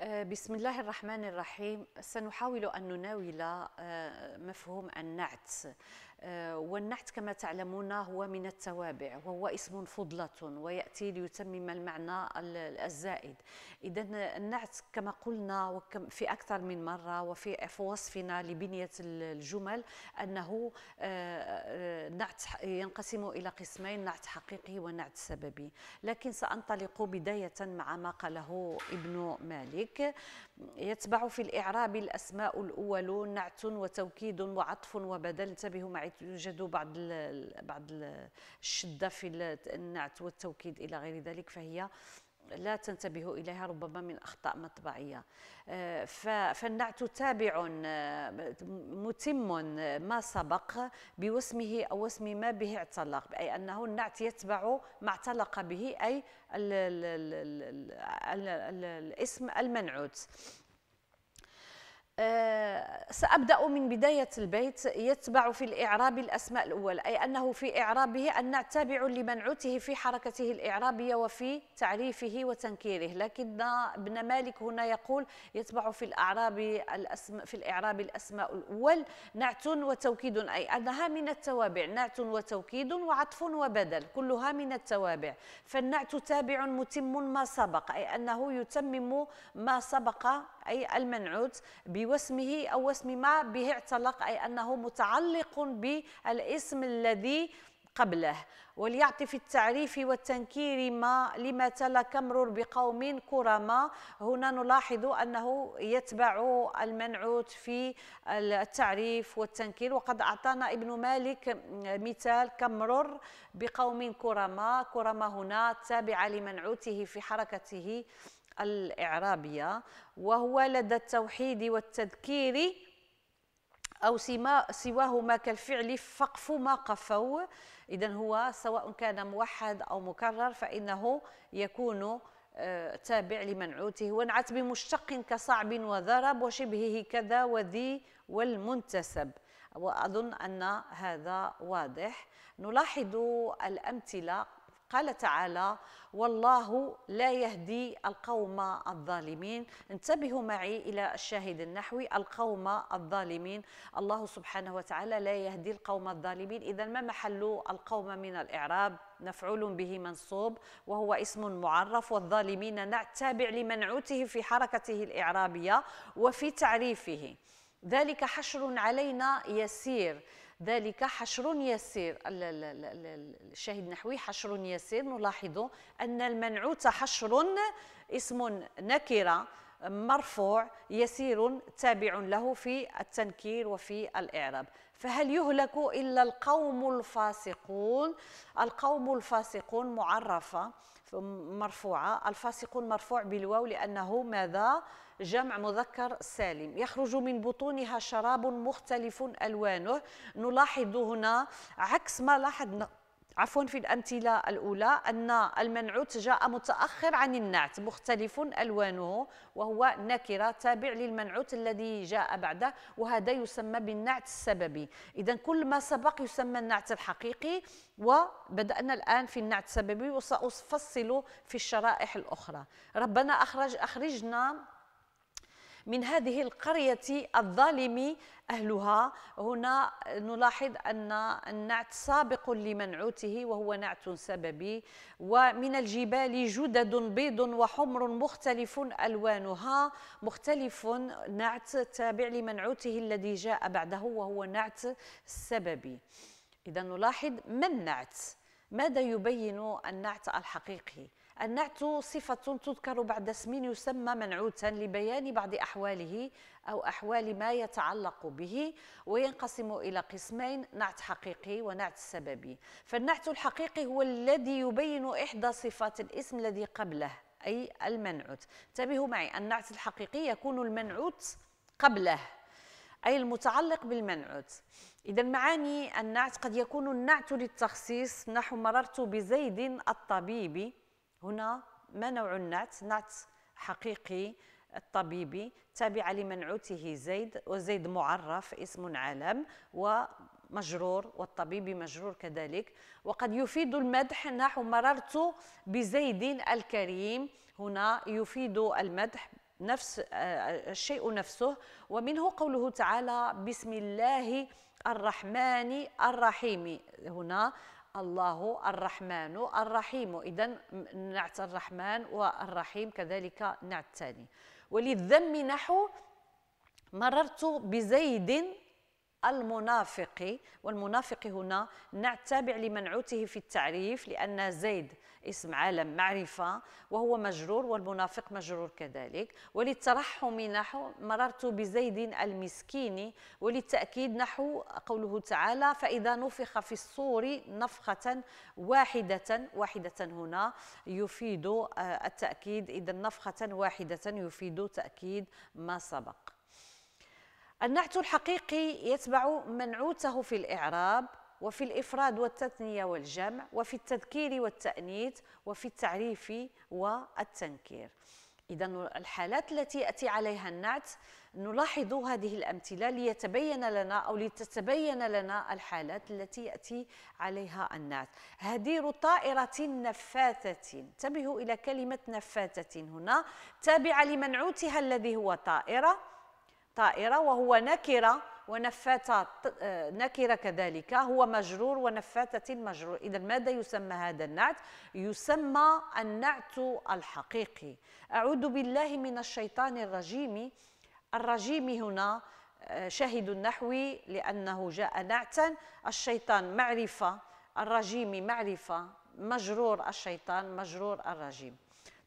آه، بسم الله الرحمن الرحيم سنحاول أن نناول آه، مفهوم النعت آه، والنحت كما تعلمون هو من التوابع وهو اسم فضلة ويأتي ليتمم المعنى الزائد إذا النعت كما قلنا في أكثر من مرة وفي وصفنا لبنية الجمل أنه آه، آه، نعت ينقسم إلى قسمين نعت حقيقي ونعت سببي لكن سأنطلق بداية مع ما قاله ابن مالك يتبع في الإعراب الأسماء الأول نعت وتوكيد وعطف وبدل انتبهوا معي يوجد بعض الـ بعض الشده في النعت والتوكيد الى غير ذلك فهي لا تنتبه إليها ربما من أخطاء مطبعية آه، فالنعت تابع آه، متم ما سبق بوسمه أو وسم ما به اعتلق أي أنه النعت يتبع ما اعتلق به أي الاسم المنعوت آه، سأبدأ من بداية البيت يتبع في الإعراب الأسماء الأول أي أنه في إعرابه أن نتابع لمنعوته في حركته الإعرابية وفي تعريفه وتنكيره لكن ابن مالك هنا يقول يتبع في الأعراب الأسماء في الإعراب الأسماء الأول نعت وتوكيد أي أنها من التوابع نعت وتوكيد وعطف وبدل كلها من التوابع فالنعت تابع متم ما سبق أي أنه يتمم ما سبق أي المنعوت بوسمه أو وسم ما به اعتلق أي أنه متعلق بالاسم الذي قبله وليعطي في التعريف والتنكير ما لما تلا كمرر بقوم كرما هنا نلاحظ أنه يتبع المنعوت في التعريف والتنكير وقد أعطانا ابن مالك مثال كمرر بقوم كرما كرما هنا تابع لمنعوته في حركته الإعرابية وهو لدى التوحيد والتذكير أو سما سواهما كالفعل فقف ما قفوا إذا هو سواء كان موحد أو مكرر فإنه يكون آه، تابع لمنعوته وانعت بمشتق كصعب وذرب وشبهه كذا وذي والمنتسب وأظن أن هذا واضح نلاحظ الأمثلة قال تعالى والله لا يهدي القوم الظالمين انتبهوا معي إلى الشاهد النحوي القوم الظالمين الله سبحانه وتعالى لا يهدي القوم الظالمين إذا ما محل القوم من الإعراب مفعول به منصوب وهو اسم معرف والظالمين نعتابع لمنعوته في حركته الإعرابية وفي تعريفه ذلك حشر علينا يسير ذلك حشر يسير الشاهد نحوي حشر يسير نلاحظ أن المنعوت حشر اسم نكرة مرفوع يسير تابع له في التنكير وفي الإعراب فهل يهلك إلا القوم الفاسقون القوم الفاسقون معرفة مرفوعة الفاسقون مرفوع بالواو لأنه ماذا؟ جمع مذكر سالم يخرج من بطونها شراب مختلف ألوانه نلاحظ هنا عكس ما لاحظنا عفوا في الأمثلة الأولى أن المنعوت جاء متأخر عن النعت مختلف ألوانه وهو نكرة تابع للمنعوت الذي جاء بعده وهذا يسمى بالنعت السببي إذا كل ما سبق يسمى النعت الحقيقي وبدأنا الآن في النعت السببي وسأفصل في الشرائح الأخرى ربنا أخرج أخرجنا من هذه القرية الظالم أهلها هنا نلاحظ أن النعت سابق لمنعوته وهو نعت سببي ومن الجبال جدد بيض وحمر مختلف ألوانها مختلف نعت تابع لمنعوته الذي جاء بعده وهو نعت سببي إذا نلاحظ من نعت ماذا يبين النعت الحقيقي؟ النعت صفة تذكر بعد اسم يسمى منعوتا لبيان بعض أحواله أو أحوال ما يتعلق به وينقسم إلى قسمين نعت حقيقي ونعت سببي فالنعت الحقيقي هو الذي يبين إحدى صفات الاسم الذي قبله أي المنعوت انتبهوا معي النعت الحقيقي يكون المنعوت قبله أي المتعلق بالمنعوت إذا معاني النعت قد يكون النعت للتخصيص نحو مررت بزيد الطبيب هنا ما نوع النعت نعت حقيقي الطبيبي تابع لمنعوته زيد وزيد معرف اسم علم ومجرور والطبيب مجرور كذلك وقد يفيد المدح نحو مررت بزيد الكريم هنا يفيد المدح نفس آه، الشيء نفسه ومنه قوله تعالى بسم الله الرحمن الرحيم هنا الله الرحمن الرحيم إذا نعت الرحمن والرحيم كذلك نعت الثاني وللذم نحو مررت بزيد المنافق والمنافق هنا نتابع لمنعوته في التعريف لأن زيد اسم عالم معرفة وهو مجرور والمنافق مجرور كذلك وللترحم نحو مررت بزيد المسكين وللتأكيد نحو قوله تعالى فإذا نفخ في الصور نفخة واحدة واحدة هنا يفيد آه، التأكيد إذا نفخة واحدة يفيد تأكيد ما سبق النعت الحقيقي يتبع منعوته في الإعراب وفي الإفراد والتثنية والجمع وفي التذكير والتأنيث وفي التعريف والتنكير إذا الحالات التي يأتي عليها النعت نلاحظ هذه الأمثلة ليتبين لنا أو لتتبين لنا الحالات التي يأتي عليها النعت هدير طائرة نفاثة انتبهوا إلى كلمة نفاثة هنا تابعة لمنعوتها الذي هو طائرة طائرة وهو نكرة ونفاتة آه، نكرة كذلك هو مجرور ونفاتة مجرور إذا ماذا يسمى هذا النعت؟ يسمى النعت الحقيقي أعوذ بالله من الشيطان الرجيم الرجيم هنا آه، شاهد النحوي لأنه جاء نعتا الشيطان معرفة الرجيم معرفة مجرور الشيطان مجرور الرجيم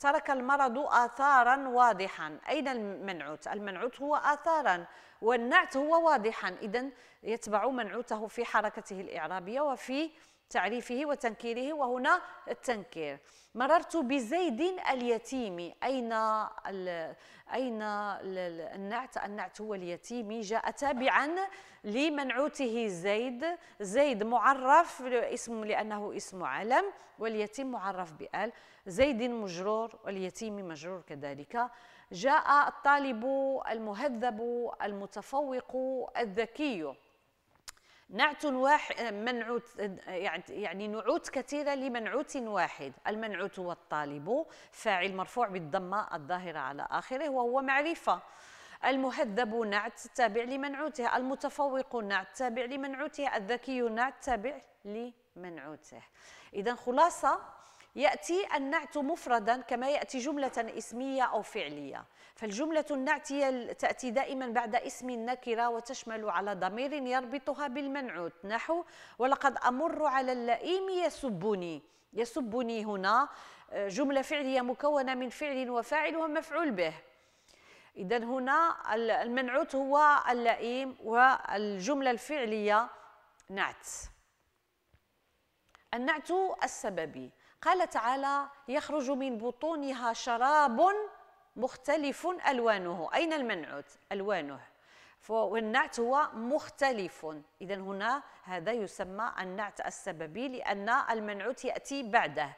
ترك المرض آثارا واضحا أين المنعوت؟ المنعوت هو آثارا والنعت هو واضحا إذا يتبع منعوته في حركته الإعرابية وفي تعريفه وتنكيره وهنا التنكير مررت بزيد اليتيم أين ال أين ال النعت النعت هو اليتيم جاء تابعا لمنعوته زيد زيد معرف اسم لأنه اسم علم واليتيم معرف بآل زيد مجرور واليتيم مجرور كذلك جاء الطالب المهذب المتفوق الذكي نعت واحد منعوت يعني،, يعني نعوت كثيرة لمنعوت واحد المنعوت هو الطالب فاعل مرفوع بالضمة الظاهرة على آخره وهو معرفة المهذب نعت تابع لمنعوته المتفوق نعت تابع لمنعوته الذكي نعت تابع لمنعوته إذا خلاصة يأتي النعت مفردا كما يأتي جملة اسمية أو فعلية فالجملة النعتية تأتي دائما بعد اسم النكرة وتشمل على ضمير يربطها بالمنعوت نحو ولقد أمر على اللئيم يسبني يسبني هنا آه، جملة فعلية مكونة من فعل وفاعل ومفعول به إذا هنا المنعوت هو اللئيم والجملة الفعلية نعت النعت السببي قال تعالى يخرج من بطونها شراب مختلف ألوانه أين المنعوت ألوانه والنعت هو مختلف إذا هنا هذا يسمى النعت السببي لأن المنعوت يأتي بعده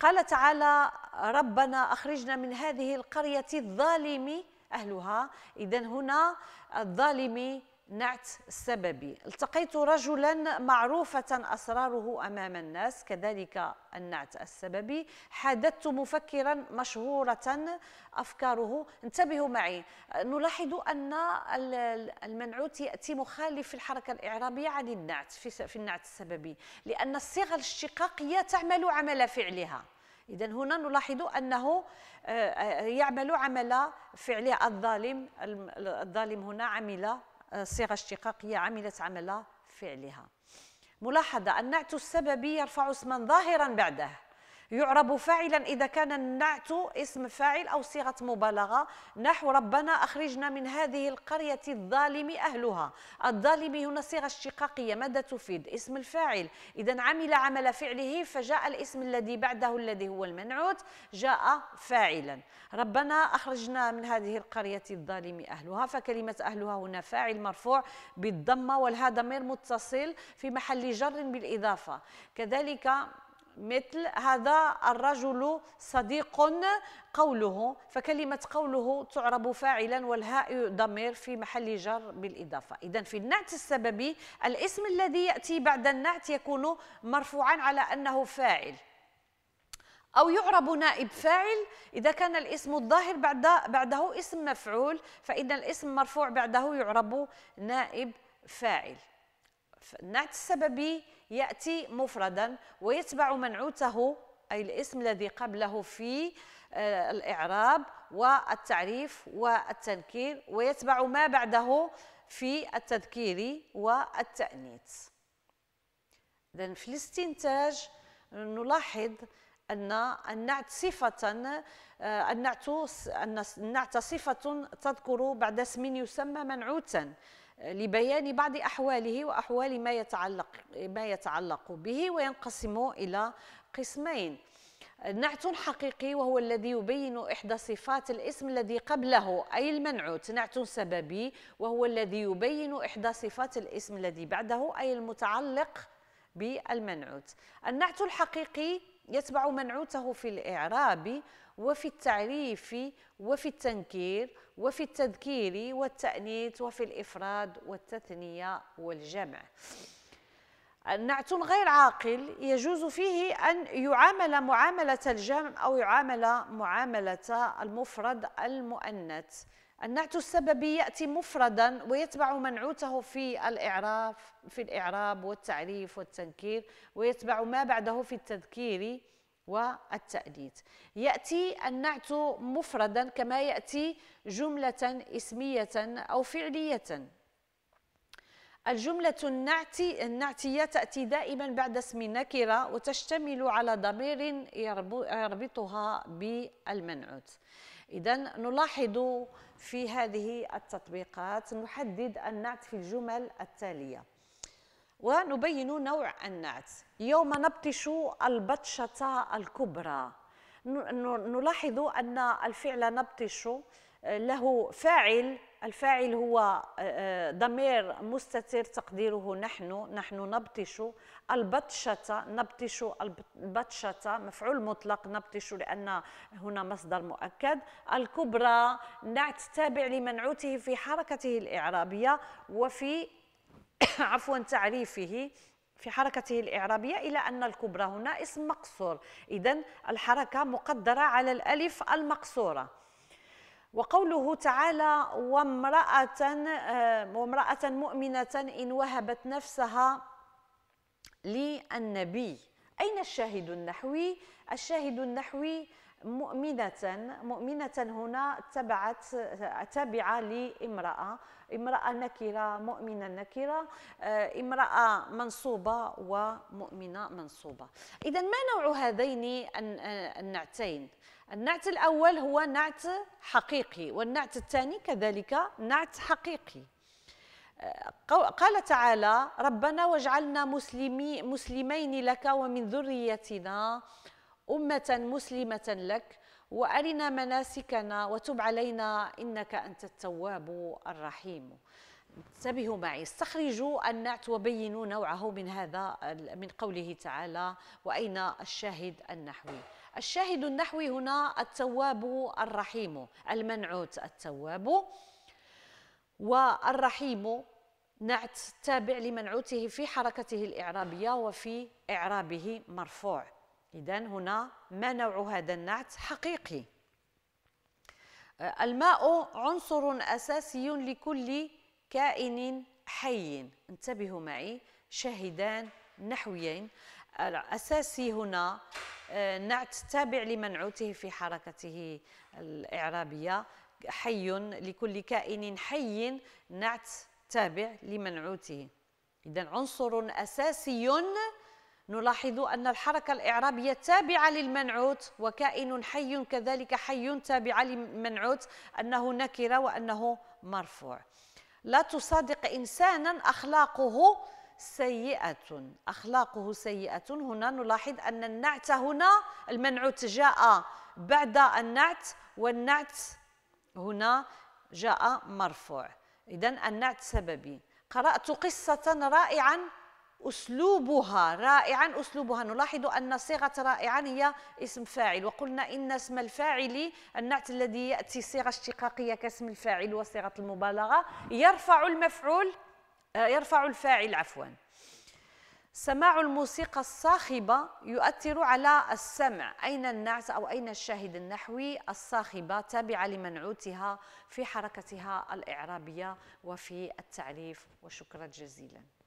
قال تعالى ربنا أخرجنا من هذه القرية الظالم أهلها إذا هنا الظالم نعت السببي التقيت رجلا معروفة أسراره أمام الناس كذلك النعت السببي حدثت مفكرا مشهورة أفكاره انتبهوا معي نلاحظ أن المنعوت يأتي مخالف في الحركة الإعرابية عن النعت في النعت السببي لأن الصيغة الاشتقاقية تعمل عمل فعلها إذا هنا نلاحظ أنه آه، آه، يعمل عمل فعله الظالم الظالم هنا عمل صيغة اشتقاقية عملت عمل فعلها ملاحظة النعت السببي يرفع اسما ظاهرا بعده يعرب فاعلا إذا كان النعت اسم فاعل أو صيغة مبالغة نحو ربنا أخرجنا من هذه القرية الظالم أهلها الظالم هنا صيغة اشتقاقية ماذا تفيد اسم الفاعل إذا عمل عمل فعله فجاء الاسم الذي بعده الذي هو المنعوت جاء فاعلا ربنا أخرجنا من هذه القرية الظالم أهلها فكلمة أهلها هنا فاعل مرفوع بالضمة والها ضمير متصل في محل جر بالإضافة كذلك مثل هذا الرجل صديق قوله فكلمة قوله تعرب فاعلا والهاء ضمير في محل جر بالإضافة إذا في النعت السببي الاسم الذي يأتي بعد النعت يكون مرفوعا على أنه فاعل أو يعرب نائب فاعل إذا كان الاسم الظاهر بعد بعده اسم مفعول فإذا الاسم مرفوع بعده يعرب نائب فاعل نعت السببي يأتي مفردا ويتبع منعوته أي الاسم الذي قبله في آه، الإعراب والتعريف والتنكير ويتبع ما بعده في التذكير والتأنيث إذن في الاستنتاج نلاحظ أن النعت صفة آه، النعت أن النعت صفة تذكر بعد اسم يسمى منعوتا لبيان بعض أحواله وأحوال ما يتعلق, ما يتعلق به وينقسم إلى قسمين نعت حقيقي وهو الذي يبين إحدى صفات الاسم الذي قبله أي المنعوت نعت سببي وهو الذي يبين إحدى صفات الاسم الذي بعده أي المتعلق بالمنعوت النعت الحقيقي يتبع منعوته في الإعراب وفي التعريف وفي التنكير وفي التذكير والتأنيث وفي الإفراد والتثنية والجمع النعت غير عاقل يجوز فيه أن يعامل معاملة الجمع أو يعامل معاملة المفرد المؤنث النعت السببي يأتي مفردا ويتبع منعوته في الإعراب في الإعراب والتعريف والتنكير ويتبع ما بعده في التذكير والتاديت يأتي النعت مفردا كما يأتي جملة اسمية أو فعلية الجملة النعتي النعتية تأتي دائما بعد اسم نكرة وتشتمل على ضمير يربطها بالمنعوت إذا نلاحظ في هذه التطبيقات نحدد النعت في الجمل التالية ونبين نوع النعت يوم نبطش البطشة الكبرى نلاحظ أن الفعل نبطش له فاعل الفاعل هو آه، آه، ضمير مستتر تقديره نحن نحن نبطش البطشة نبطش البطشة مفعول مطلق نبطش لأن هنا مصدر مؤكد الكبرى نعت تابع لمنعوته في حركته الإعرابية وفي عفوا تعريفه في حركته الإعرابية إلى أن الكبرى هنا اسم مقصور إذا الحركة مقدرة على الألف المقصورة وقوله تعالى وامرأة آه، وامرأة مؤمنة إن وهبت نفسها للنبي أين الشاهد النحوي؟ الشاهد النحوي مؤمنة مؤمنة هنا تبعت تابعة لامرأة امرأة نكرة مؤمنة نكرة آه، امرأة منصوبة ومؤمنة منصوبة إذا ما نوع هذين آه، النعتين؟ النعت الأول هو نعت حقيقي والنعت الثاني كذلك نعت حقيقي قال تعالى ربنا واجعلنا مسلمي مسلمين لك ومن ذريتنا أمة مسلمة لك وأرنا مناسكنا وتب علينا إنك أنت التواب الرحيم انتبهوا معي استخرجوا النعت وبينوا نوعه من هذا من قوله تعالى وأين الشاهد النحوي الشاهد النحوي هنا التواب الرحيم المنعوت التواب والرحيم نعت تابع لمنعوته في حركته الإعرابية وفي إعرابه مرفوع إذا هنا ما نوع هذا النعت حقيقي الماء عنصر أساسي لكل كائن حي انتبهوا معي شاهدان نحويين الأساسي هنا آه، نعت تابع لمنعوته في حركته الإعرابية حي لكل كائن حي نعت تابع لمنعوته إذا عنصر أساسي نلاحظ أن الحركة الإعرابية تابعة للمنعوت وكائن حي كذلك حي تابعة لمنعوت أنه نكرة وأنه مرفوع لا تصادق إنسانا أخلاقه سيئة أخلاقه سيئة هنا نلاحظ أن النعت هنا المنعوت جاء بعد النعت والنعت هنا جاء مرفوع إذا النعت سببي قرأت قصة رائعا أسلوبها رائعا أسلوبها نلاحظ أن صيغة رائعا هي اسم فاعل وقلنا إن اسم الفاعل النعت الذي يأتي صيغة اشتقاقية كاسم الفاعل وصيغة المبالغة يرفع المفعول آه، يرفع الفاعل عفوا سماع الموسيقى الصاخبة يؤثر على السمع أين النعت أو أين الشاهد النحوي الصاخبة تابعة لمنعوتها في حركتها الإعرابية وفي التعريف وشكرا جزيلا